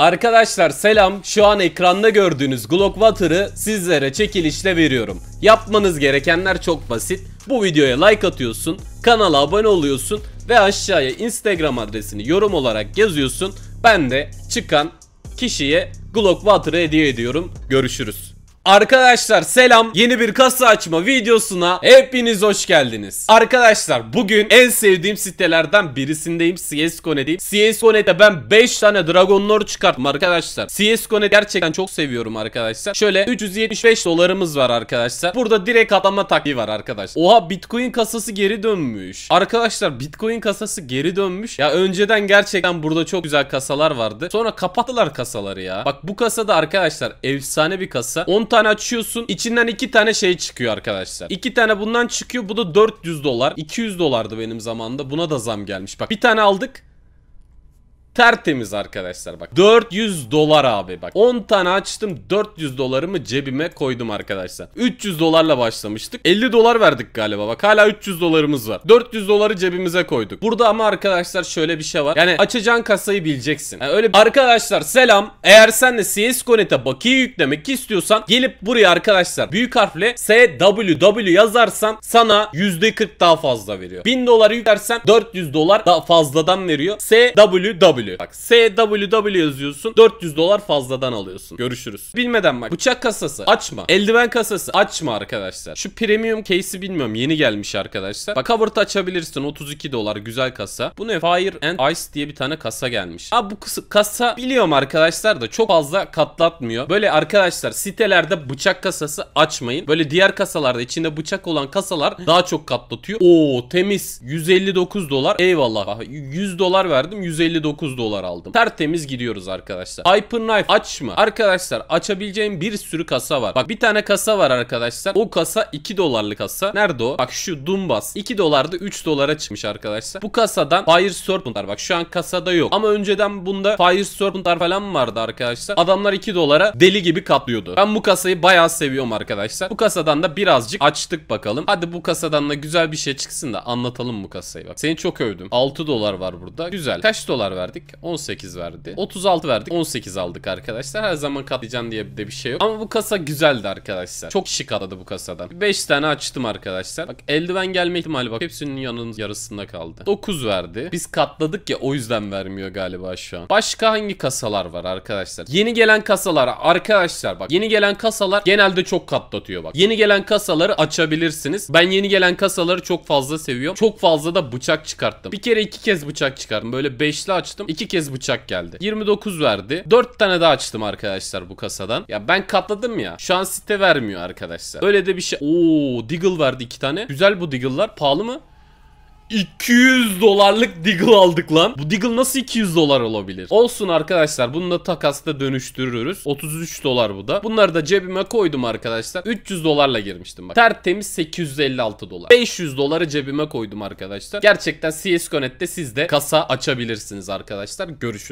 Arkadaşlar selam şu an ekranda gördüğünüz Glock Water'ı sizlere çekilişle veriyorum. Yapmanız gerekenler çok basit. Bu videoya like atıyorsun, kanala abone oluyorsun ve aşağıya instagram adresini yorum olarak yazıyorsun. Ben de çıkan kişiye Glock Water'ı hediye ediyorum. Görüşürüz. Arkadaşlar selam yeni bir kasa açma videosuna hepiniz hoş geldiniz. Arkadaşlar bugün en sevdiğim sitelerden birisindeyim CSGO'deyim. E CSGO'de ben 5 tane Dragon Lore çıkarttım arkadaşlar. CSGO'yu e gerçekten çok seviyorum arkadaşlar. Şöyle 375 dolarımız var arkadaşlar. Burada direkt atlama taktiği var arkadaşlar. Oha Bitcoin kasası geri dönmüş. Arkadaşlar Bitcoin kasası geri dönmüş. Ya önceden gerçekten burada çok güzel kasalar vardı. Sonra kapattılar kasaları ya. Bak bu kasada arkadaşlar efsane bir kasa. 10 tane tane açıyorsun. İçinden iki tane şey çıkıyor arkadaşlar. İki tane bundan çıkıyor. Bu da 400 dolar. 200 dolardı benim zamanda. Buna da zam gelmiş. Bak bir tane aldık. Tertemiz arkadaşlar bak 400 dolar abi bak 10 tane açtım 400 dolarımı cebime koydum arkadaşlar 300 dolarla başlamıştık 50 dolar verdik galiba bak hala 300 dolarımız var 400 doları cebimize koyduk Burada ama arkadaşlar şöyle bir şey var yani açacağın kasayı bileceksin yani öyle Arkadaşlar selam eğer sen de CSGONET'e e bakiye yüklemek istiyorsan gelip buraya arkadaşlar büyük harfle SWW yazarsan sana %40 daha fazla veriyor 1000 doları yüklersen 400 dolar daha fazladan veriyor SWW SW. Bak SWW yazıyorsun 400 dolar fazladan alıyorsun. Görüşürüz. Bilmeden bak bıçak kasası açma. Eldiven kasası açma arkadaşlar. Şu premium case'i bilmiyorum yeni gelmiş arkadaşlar. Bak cover açabilirsin 32 dolar güzel kasa. Bu ne? Fire and Ice diye bir tane kasa gelmiş. Abi bu kasa biliyorum arkadaşlar da çok fazla katlatmıyor. Böyle arkadaşlar sitelerde bıçak kasası açmayın. Böyle diğer kasalarda içinde bıçak olan kasalar daha çok katlatıyor. Oo temiz 159 dolar. Eyvallah. 100 dolar verdim 159 9 dolar aldım. Tertemiz gidiyoruz arkadaşlar. Hyperknife aç mı? Arkadaşlar açabileceğim bir sürü kasa var. Bak bir tane kasa var arkadaşlar. O kasa 2 dolarlık kasa. Nerede o? Bak şu Dumbas. 2 dolarda 3 dolara çıkmış arkadaşlar. Bu kasadan Fire Serpent'lar bak şu an kasada yok. Ama önceden bunda Fire Serpent'lar falan vardı arkadaşlar. Adamlar 2 dolara deli gibi katlıyordu. Ben bu kasayı bayağı seviyorum arkadaşlar. Bu kasadan da birazcık açtık bakalım. Hadi bu kasadan da güzel bir şey çıksın da anlatalım bu kasayı bak. Seni çok övdüm. 6 dolar var burada. Güzel. Kaç dolar verdik? verdik. 18 verdi. 36 verdik. 18 aldık arkadaşlar. Her zaman katlayacağım diye de bir şey yok. Ama bu kasa güzeldi arkadaşlar. Çok şık aradı bu kasadan. 5 tane açtım arkadaşlar. Bak eldiven gelme ihtimali bak. Hepsinin yanının yarısında kaldı. 9 verdi. Biz katladık ya o yüzden vermiyor galiba şu an. Başka hangi kasalar var arkadaşlar? Yeni gelen kasalar arkadaşlar bak. Yeni gelen kasalar genelde çok katlatıyor bak. Yeni gelen kasaları açabilirsiniz. Ben yeni gelen kasaları çok fazla seviyorum. Çok fazla da bıçak çıkarttım. Bir kere iki kez bıçak çıkarttım. Böyle beşli açtım. İki kez bıçak geldi. 29 verdi. 4 tane daha açtım arkadaşlar bu kasadan. Ya ben katladım ya. Şu an site vermiyor arkadaşlar. Öyle de bir şey. Oo Diggle verdi iki tane. Güzel bu Diggle'lar. Pahalı mı? 200 dolarlık Deagle aldık lan. Bu Deagle nasıl 200 dolar olabilir? Olsun arkadaşlar bunu da takasta dönüştürürüz. 33 dolar bu da. Bunları da cebime koydum arkadaşlar. 300 dolarla girmiştim bak. Tertemiz 856 dolar. 500 doları cebime koydum arkadaşlar. Gerçekten CS Connect'te siz de kasa açabilirsiniz arkadaşlar. Görüşürüz.